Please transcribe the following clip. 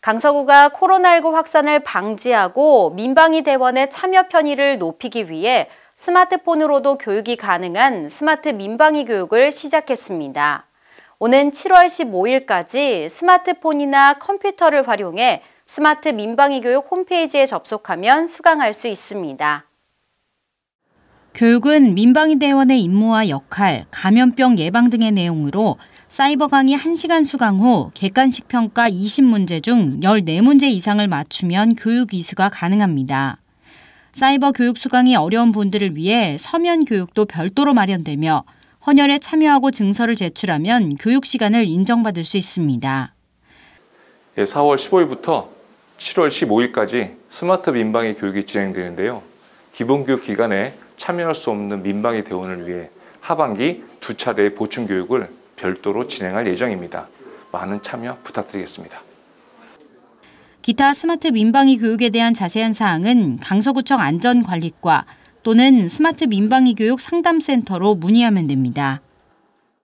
강서구가 코로나19 확산을 방지하고 민방위 대원의 참여 편의를 높이기 위해 스마트폰으로도 교육이 가능한 스마트 민방위 교육을 시작했습니다. 오는 7월 15일까지 스마트폰이나 컴퓨터를 활용해 스마트 민방위 교육 홈페이지에 접속하면 수강할 수 있습니다. 교육은 민방위대원의 임무와 역할, 감염병 예방 등의 내용으로 사이버 강의 1시간 수강 후 객관식 평가 20문제 중 14문제 이상을 맞추면 교육 이수가 가능합니다. 사이버 교육 수강이 어려운 분들을 위해 서면 교육도 별도로 마련되며 헌혈에 참여하고 증서를 제출하면 교육 시간을 인정받을 수 있습니다. 4월 예, 15일부터 7월 15일까지 스마트 민방위 교육이 진행되는데요. 기본 교육 기간에 참여할 수 없는 민방위 대원을 위해 하반기 두 차례의 보충 교육을 별도로 진행할 예정입니다. 많은 참여 부탁드리겠습니다. 기타 스마트 민방위 교육에 대한 자세한 사항은 강서구청 안전관리과 또는 스마트 민방위 교육 상담센터로 문의하면 됩니다.